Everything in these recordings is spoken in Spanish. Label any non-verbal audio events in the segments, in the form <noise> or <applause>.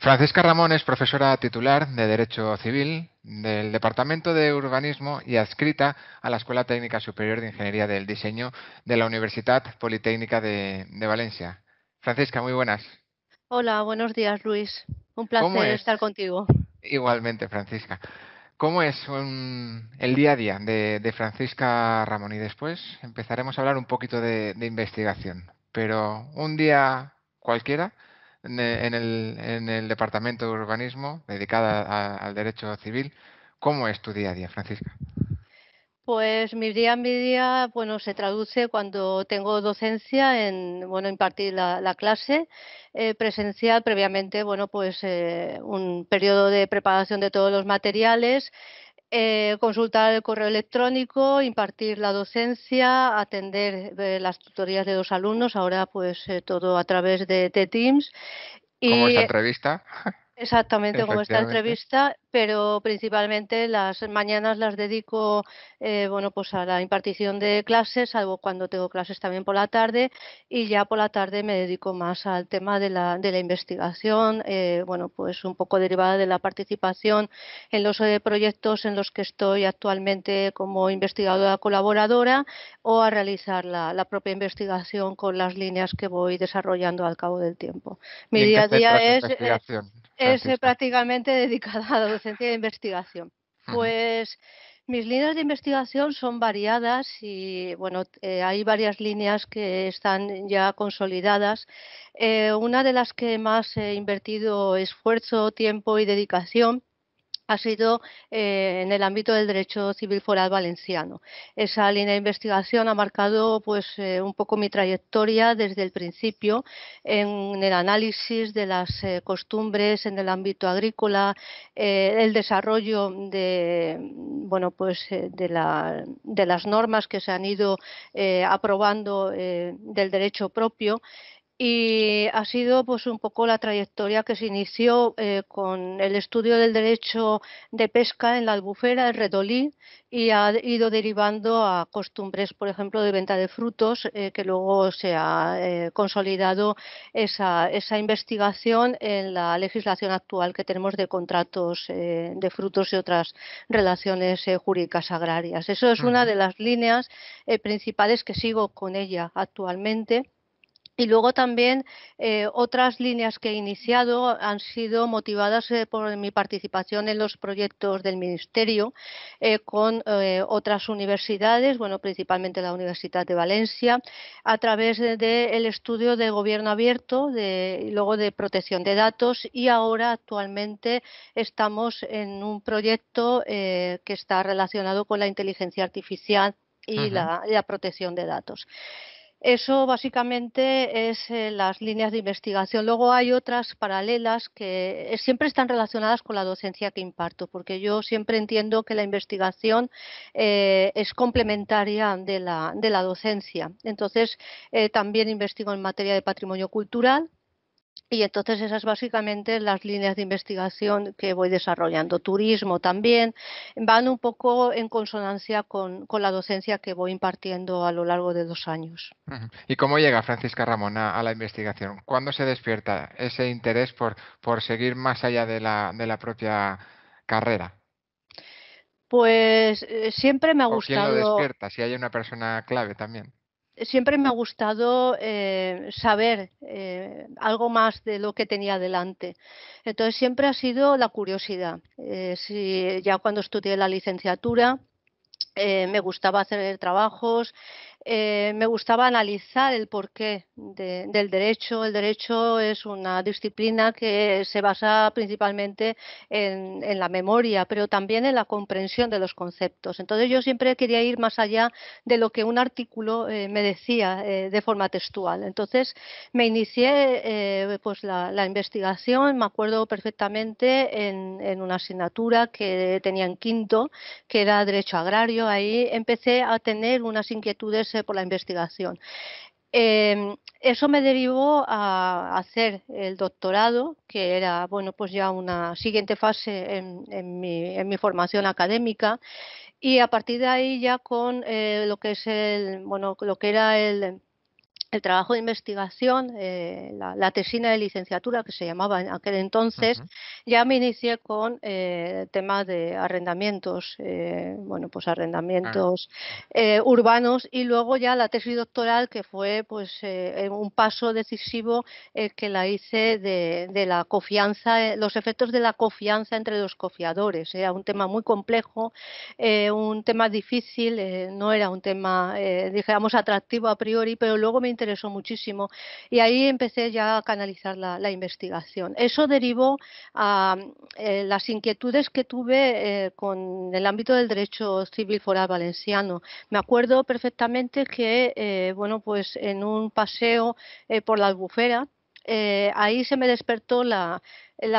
Francisca Ramón es profesora titular de Derecho Civil del Departamento de Urbanismo y adscrita a la Escuela Técnica Superior de Ingeniería del Diseño de la Universidad Politécnica de, Valencia. Francisca, muy buenas. Hola, buenos días, Luis. Un placer estar contigo. Igualmente, Francisca. ¿Cómo es el día a día de, Francisca Ramón? Y después empezaremos a hablar un poquito de investigación. Pero un día cualquiera, e, en el, en el Departamento de Urbanismo, dedicada al derecho civil. ¿Cómo es tu día a día, Francisca? Pues mi día a mi día, bueno, se traduce cuando tengo docencia en, bueno, impartir la, clase eh, presencial, previamente, bueno, pues eh, un periodo de preparación de todos los materiales, eh, consultar el correo electrónico, impartir la docencia, atender eh, las tutorías de los alumnos, ahora pues eh, todo a través de, Teams. Y, ¿Cómo es entrevista? Exactamente como esta entrevista, pero principalmente las mañanas las dedico eh, bueno, pues a la impartición de clases, salvo cuando tengo clases también por la tarde, y ya por la tarde me dedico más al tema de la, investigación, eh, bueno, pues un poco derivada de la participación en los eh, proyectos en los que estoy actualmente como investigadora colaboradora o a realizar la propia investigación con las líneas que voy desarrollando al cabo del tiempo. Mi día a día es es prácticamente <laughs> dedicada a la docencia de investigación. Pues mis líneas de investigación son variadas y bueno, eh, hay varias líneas que están ya consolidadas. Eh, una de las que más he invertido esfuerzo, tiempo y dedicación ha sido eh, en el ámbito del derecho civil foral valenciano. Esa línea de investigación ha marcado pues eh, un poco mi trayectoria desde el principio en el análisis de las eh, costumbres en el ámbito agrícola, el desarrollo de bueno pues de, las normas que se han ido aprobando del derecho propio y ha sido pues un poco la trayectoria que se inició eh, con el estudio del derecho de pesca en la albufera, el redolí, y ha ido derivando a costumbres, por ejemplo, de venta de frutos, eh, que luego se ha eh, consolidado esa, investigación en la legislación actual que tenemos de contratos de frutos y otras relaciones jurídicas agrarias. Eso es una de las líneas principales que sigo con ella actualmente y luego también eh, otras líneas que he iniciado han sido motivadas eh, por mi participación en los proyectos del Ministerio eh, con otras universidades, bueno, principalmente la Universidad de Valencia, a través del estudio de gobierno abierto, de, y luego de protección de datos y ahora actualmente estamos en un proyecto que está relacionado con la inteligencia artificial y la protección de datos. Eso básicamente es eh, las líneas de investigación. Luego hay otras paralelas que eh, siempre están relacionadas con la docencia que imparto, porque yo siempre entiendo que la investigación eh, es complementaria de la, docencia. Entonces, también investigo en materia de patrimonio cultural, y entonces esas básicamente las líneas de investigación que voy desarrollando. Turismo también van un poco en consonancia con, la docencia que voy impartiendo a lo largo de dos años. ¿Y cómo llega Francisca Ramona a, la investigación? ¿Cuándo se despierta ese interés por, seguir más allá de la, de la propia carrera? Pues eh, siempre me ha gustado. quién lo despierta? Si hay una persona clave también siempre me ha gustado eh, saber eh, algo más de lo que tenía delante. Entonces siempre ha sido la curiosidad. Eh, ya cuando estudié la licenciatura eh, me gustaba hacer trabajos, eh, me gustaba analizar el porqué del derecho. El derecho es una disciplina que se basa principalmente en, la memoria, pero también en la comprensión de los conceptos. Entonces yo siempre quería ir más allá de lo que un artículo eh, me decía de forma textual. Entonces me inicié pues la, investigación, me acuerdo perfectamente, en, en una asignatura que tenía en quinto, que era Derecho Agrario ahí empecé a tener unas inquietudes eh, por la investigación. Em, eso me derivó a hacer el doctorado, que era bueno pues ya una siguiente fase en, mi, formación académica, y a partir de ahí ya con eh, lo que es el bueno lo que era el el trabajo de investigación, eh, la, tesina de licenciatura que se llamaba en aquel entonces, ya me inicié con el eh, tema de arrendamientos, eh, bueno, pues arrendamientos ah. urbanos y luego ya la tesis doctoral que fue pues un paso decisivo que la hice de, la confianza, los efectos de la confianza entre los cofiadores. Era un tema muy complejo, un tema difícil, no era un tema, digamos atractivo a priori, pero luego me interesó muchísimo y ahí empecé ya a canalizar la, investigación. Eso derivó a eh, las inquietudes que tuve eh, con el ámbito del derecho civil foral valenciano. Me acuerdo perfectamente que, eh, bueno, pues en un paseo por la albufera, eh, ahí se me despertó la,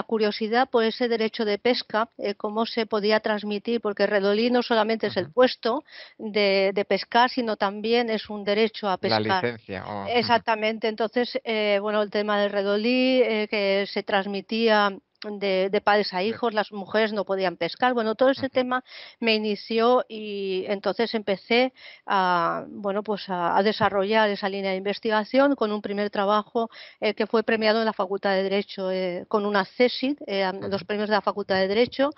curiosidad por ese derecho de pesca, eh, cómo se podía transmitir, porque Redolí no solamente es el puesto de, pescar, sino también es un derecho a pescar. La licencia. Exactamente. Entonces, eh, bueno, el tema del Redolí, que se transmitía de, padres a hijos, las mujeres no podían pescar. Bueno, todo ese tema me inició y entonces empecé a, bueno, pues a, desarrollar esa línea de investigación con un primer trabajo eh, que fue premiado en la Facultad de Derecho eh, con una CESID, eh, los premios de la Facultad de Derecho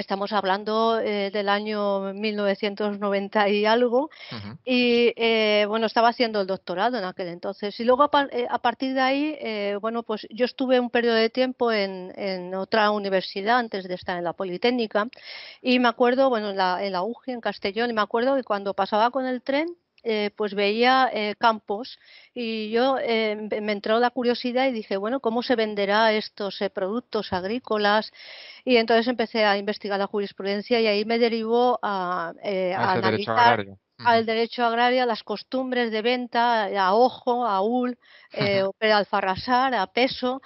Estamos hablando eh, del año 1990 y algo. Y eh, bueno, estaba haciendo el doctorado en aquel entonces. Y luego a, eh, partir de ahí, bueno, pues yo estuve un periodo de tiempo en, en, otra universidad antes de estar en la Politécnica. Y me acuerdo, bueno, en la, en la en Castellón, y me acuerdo que cuando pasaba con el tren, eh, pues veía eh, campos y yo eh, me entró la curiosidad y dije, bueno, ¿cómo se venderá estos productos agrícolas? Y entonces empecé a investigar la jurisprudencia y ahí me derivó a, analizar al derecho agrario, a las costumbres de venta, a ojo, a ul, eh, a <laughs> alfarrasar, a peso,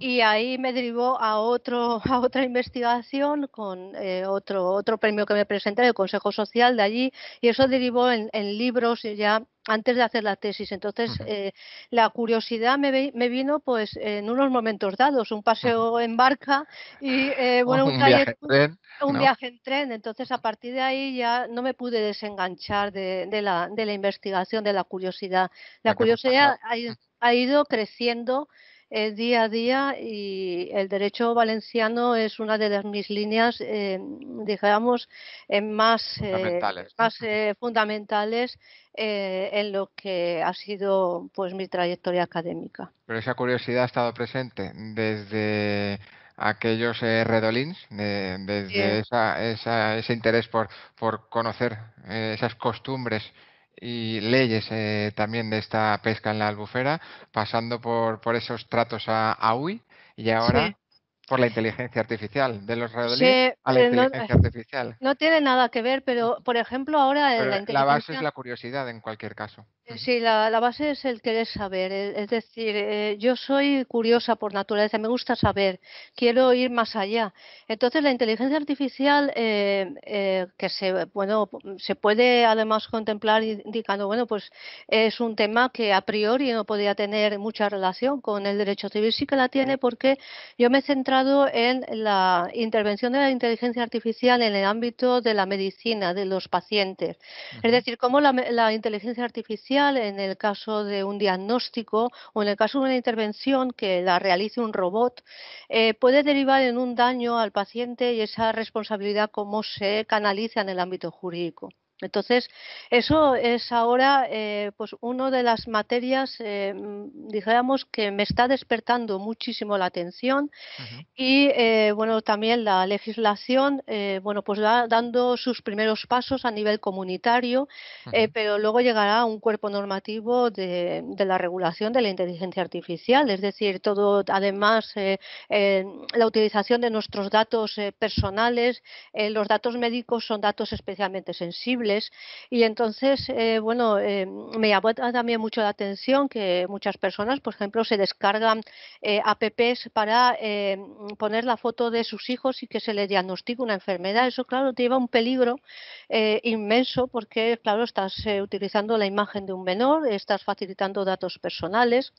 y ahí me derivó a otro <laughs> a otra investigación con eh, otro otro premio que me presenté el Consejo Social de allí y eso derivó en, libros ya antes de hacer la tesis. Entonces, eh, la curiosidad me, vino pues en unos momentos dados, un paseo en barca y eh, bueno, un, <laughs> viaje, en tren, Entonces, a partir de ahí ya no me pude desenganchar de, la, investigación, de la curiosidad. La curiosidad ha, ha ido creciendo día a día y el derecho valenciano es una de las, mis líneas, eh, digamos, eh, más, eh, fundamentales, más fundamentales en lo que ha sido pues mi trayectoria académica. Pero esa curiosidad ha estado presente desde aquellos redolins, desde ese interés por, por conocer esas costumbres y leyes eh, también de esta pesca en la albufera, pasando por, por esos tratos a, UI y ahora por la inteligencia artificial, de los redolí la eh, inteligencia no, artificial. No tiene nada que ver, pero por ejemplo ahora... Eh, la, la base es la curiosidad en cualquier caso. Sí, la, base es el querer saber. Eh, es decir, eh, yo soy curiosa por naturaleza, me gusta saber, quiero ir más allá. Entonces, la inteligencia artificial, eh, que se, bueno, se puede además contemplar indicando, bueno, pues es un tema que a priori no podría tener mucha relación con el derecho civil, sí que la tiene porque yo me he centrado en la intervención de la inteligencia artificial en el ámbito de la medicina, de los pacientes. Es decir, cómo la inteligencia artificial en el caso de un diagnóstico o en el caso de una intervención que la realice un robot, eh, puede derivar en un daño al paciente y esa responsabilidad cómo se canaliza en el ámbito jurídico. Entonces, eso es ahora eh, pues una de las materias, eh, dijéramos, que me está despertando muchísimo la atención y, eh, bueno, también la legislación, eh, bueno, pues va dando sus primeros pasos a nivel comunitario, pero luego llegará un cuerpo normativo de, de, la regulación de la inteligencia artificial, es decir, todo, además, la utilización de nuestros datos personales, los datos médicos son datos especialmente sensibles, y entonces, eh, bueno, eh, me llamó también mucho la atención que muchas personas, por ejemplo, se descargan eh, apps para eh, poner la foto de sus hijos y que se les diagnostique una enfermedad. Eso, claro, te lleva un peligro inmenso porque, claro, estás utilizando la imagen de un menor, estás facilitando datos personales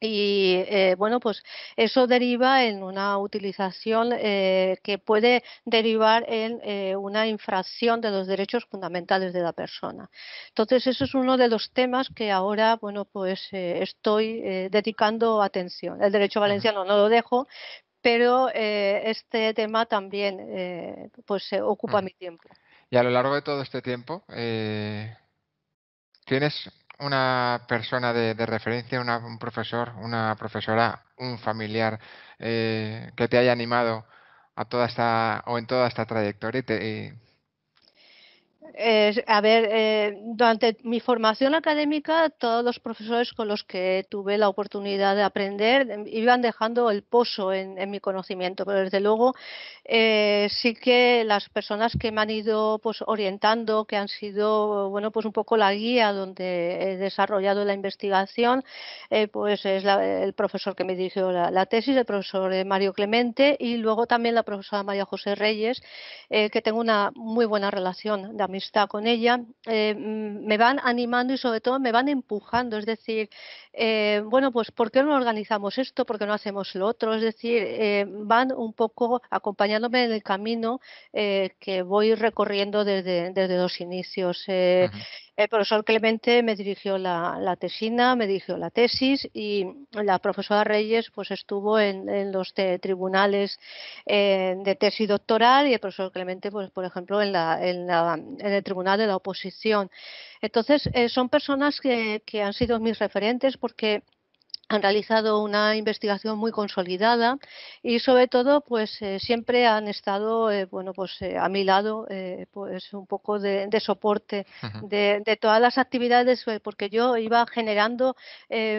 y eh, bueno, pues eso deriva en una utilización eh, que puede derivar en eh, una infracción de los derechos fundamentales de la persona. Entonces, eso es uno de los temas que ahora, bueno, pues estoy dedicando atención. El derecho valenciano no lo dejo, pero este tema también pues ocupa mi tiempo. Y a lo largo de todo este tiempo, ¿tienes una persona de, referencia, un profesor, una profesora, un familiar eh, que te haya animado a toda esta o en toda esta trayectoria y te, eh, a ver, eh, durante mi formación académica, todos los profesores con los que tuve la oportunidad de aprender em, iban dejando el pozo en, mi conocimiento, pero desde luego eh, sí que las personas que me han ido pues, orientando, que han sido bueno, pues un poco la guía donde he desarrollado la investigación, pues es el profesor que me dirigió la, la, tesis, el profesor Mario Clemente y luego también la profesora María José Reyes, que tengo una muy buena relación de amistad está con ella, eh, mm, me van animando y sobre todo me van empujando. Es decir, eh, bueno, pues ¿por qué no organizamos esto? ¿Por qué no hacemos lo otro? Es decir, eh, van un poco acompañándome en el camino que voy recorriendo desde, desde los inicios. El eh, profesor Clemente me dirigió la, tesina, me dirigió la tesis y la profesora Reyes pues estuvo en, los tribunales eh, de tesis doctoral y el profesor Clemente pues por ejemplo en, la, en, el tribunal de la oposición. Entonces eh, son personas que, que han sido mis referentes porque han realizado una investigación muy consolidada y sobre todo pues eh, siempre han estado eh, bueno pues eh, a mi lado pues un poco de, soporte de, todas las actividades porque yo iba generando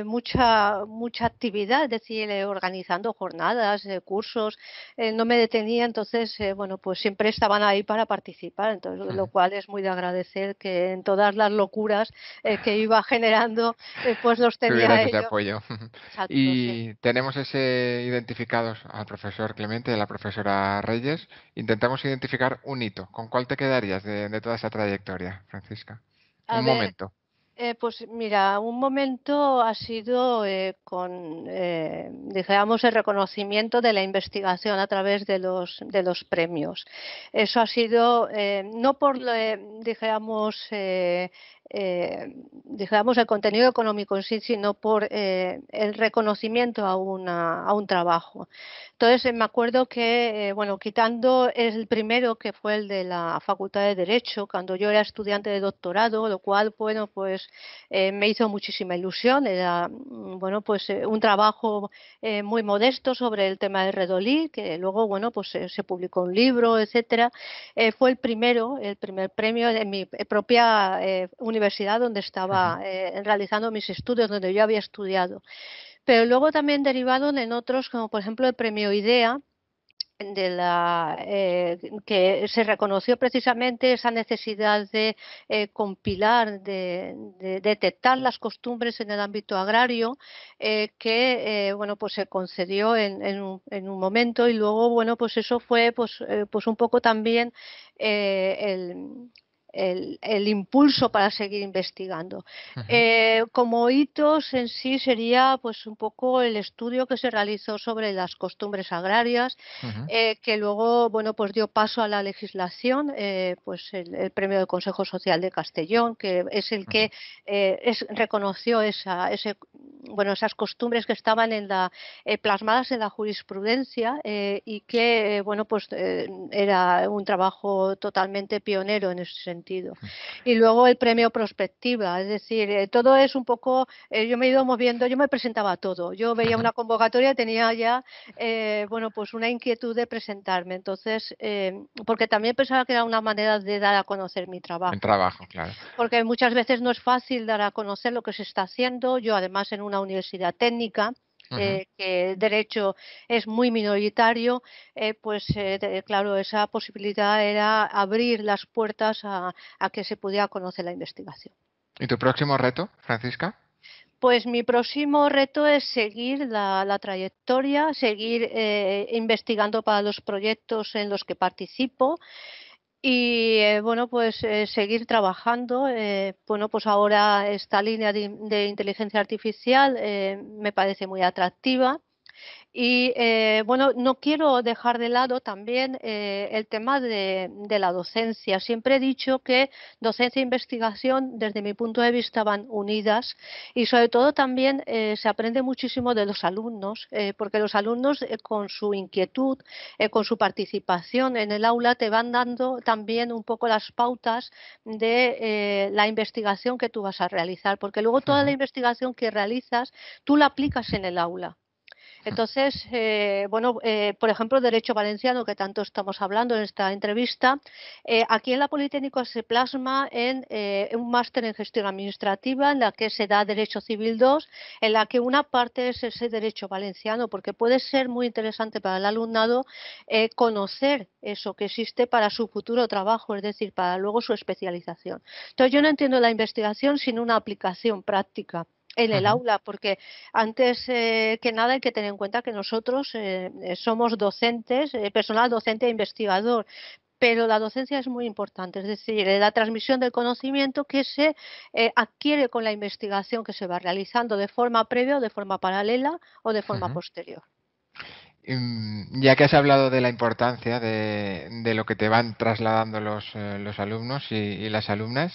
mucha mucha actividad es decir organizando jornadas cursos no me detenía entonces bueno pues siempre estaban ahí para participar entonces lo cual es muy de agradecer que en todas las locuras que iba generando pues los tenía ellos y tenemos ese identificados al profesor Clemente y a la profesora Reyes. Intentamos identificar un hito. ¿Con cuál te quedarías de, toda esa trayectoria, Francisca? un momento. Eh, pues mira, un momento ha sido eh, con, eh, digamos, el reconocimiento de la investigación a través de los, de los premios. Eso ha sido, eh, no por, digamos, eh, digamos, el contenido económico en sí, sino por eh, el reconocimiento a, una, a un trabajo. Entonces, eh, me acuerdo que, eh, bueno, quitando el primero, que fue el de la Facultad de Derecho, cuando yo era estudiante de doctorado, lo cual, bueno, pues me hizo muchísima ilusión. Era, mm, bueno, pues un trabajo muy modesto sobre el tema de Redolí, que luego, bueno, pues se publicó un libro, etcétera. fue el primero, el primer premio en mi propia universidad donde estaba eh, realizando mis estudios, donde yo había estudiado. Pero luego también derivado en otros, como por ejemplo el premio IDEA, de la, eh, que se reconoció precisamente esa necesidad de eh, compilar, de, detectar las costumbres en el ámbito agrario, que bueno pues se concedió en, un, en, un, momento y luego bueno pues eso fue pues, pues un poco también el el, impulso para seguir investigando. Eh, como hitos en sí sería pues un poco el estudio que se realizó sobre las costumbres agrarias, eh, que luego bueno pues dio paso a la legislación, eh, pues el, premio del Consejo Social de Castellón, que es el que es, reconoció esa, bueno esas costumbres que estaban en la plasmadas en la jurisprudencia y que bueno pues era un trabajo totalmente pionero en ese sentido y luego el premio Prospectiva, es decir, eh, todo es un poco, eh, yo me he ido moviendo, yo me presentaba todo, yo veía una convocatoria, tenía ya, eh, bueno, pues una inquietud de presentarme, entonces, porque también pensaba que era una manera de dar a conocer mi trabajo. trabajo, Porque muchas veces no es fácil dar a conocer lo que se está haciendo, yo además en una universidad técnica, eh, que el derecho es muy minoritario, eh, pues eh, claro, esa posibilidad era abrir las puertas a, que se pudiera conocer la investigación. ¿Y tu próximo reto, Francisca? Pues mi próximo reto es seguir la, trayectoria, seguir investigando para los proyectos en los que participo y eh, bueno pues eh, seguir trabajando eh, bueno pues ahora esta línea de inteligencia artificial me parece muy atractiva y eh, bueno, no quiero dejar de lado también eh, el tema de, la docencia. Siempre he dicho que docencia e investigación, desde mi punto de vista, van unidas y sobre todo también eh, se aprende muchísimo de los alumnos, porque los alumnos con su inquietud, con su participación en el aula, te van dando también un poco las pautas de la investigación que tú vas a realizar, porque luego toda la investigación que realizas, tú la aplicas en el aula. Entonces, eh, bueno, eh, por ejemplo, derecho valenciano, que tanto estamos hablando en esta entrevista, eh, aquí en la Politécnica se plasma en, en un máster en gestión administrativa, en la que se da Derecho Civil 2, en la que una parte es ese derecho valenciano, porque puede ser muy interesante para el alumnado conocer eso que existe para su futuro trabajo, es decir, para luego su especialización. Entonces, yo no entiendo la investigación sin una aplicación práctica en el aula, porque antes eh, que nada hay que tener en cuenta que nosotros eh, eh, somos docentes, personal docente e investigador, pero la docencia es muy importante, es decir, la transmisión del conocimiento que se adquiere con la investigación que se va realizando de forma previa o de forma paralela o de forma posterior. Em, ya que has hablado de la importancia de, lo que te van trasladando los, alumnos y, las alumnas,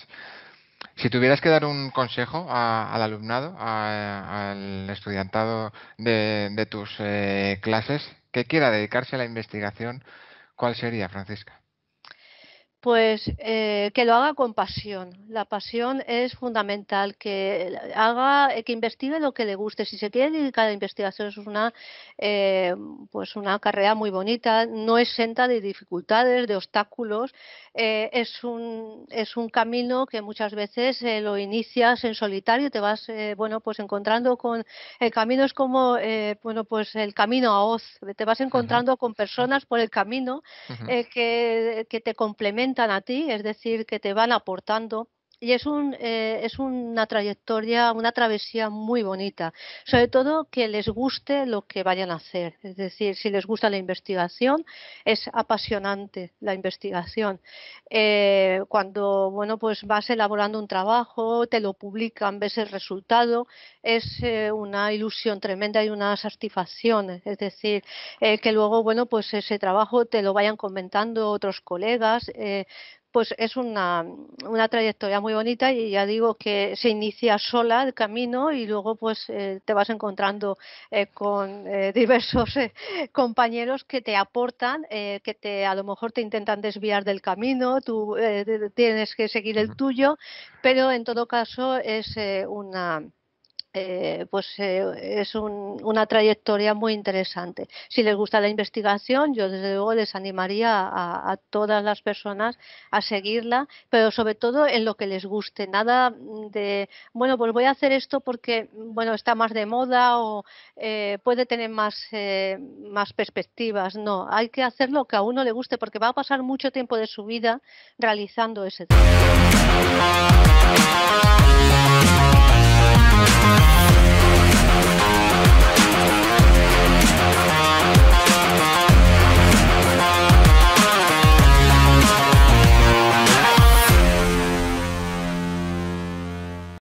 si tuvieras que dar un consejo al alumnado, al estudiantado de, tus eh, clases que quiera dedicarse a la investigación, ¿cuál sería, Francisca? pues eh, que lo haga con pasión. La pasión es fundamental, que haga, que investigue lo que le guste. Si se quiere dedicar a la investigación es una, eh, pues una carrera muy bonita, no es exenta de dificultades, de obstáculos. Eh, es un es un camino que muchas veces lo inicias en solitario, te vas, bueno, pues encontrando con el camino es como, bueno, pues el camino a Oz. Te vas encontrando con personas por el camino que te complementan a ti, es decir, que te van aportando y es, un, eh, es una trayectoria, una travesía muy bonita. Sobre todo que les guste lo que vayan a hacer. Es decir, si les gusta la investigación, es apasionante la investigación. Eh, cuando bueno, pues vas elaborando un trabajo, te lo publican, ves el resultado, es eh, una ilusión tremenda y una satisfacción. Es decir, que luego bueno, pues ese trabajo te lo vayan comentando otros colegas pues es una, una trayectoria muy bonita y ya digo que se inicia sola el camino y luego pues eh, te vas encontrando eh, con eh, <laughs> diversos compañeros que te aportan, que te a lo mejor te intentan desviar del camino, tú tienes que seguir el tuyo, pero en todo caso es una eh, pues eh, es una trayectoria muy interesante. Si les gusta la investigación, yo desde luego les animaría a, todas las personas a seguirla, pero sobre todo en lo que les guste. Nada de, bueno, pues voy a hacer esto porque, bueno, está más de moda o eh, puede tener más, más perspectivas. No, hay que hacer lo que a uno le guste porque va a pasar mucho tiempo de su vida realizando ese trabajo.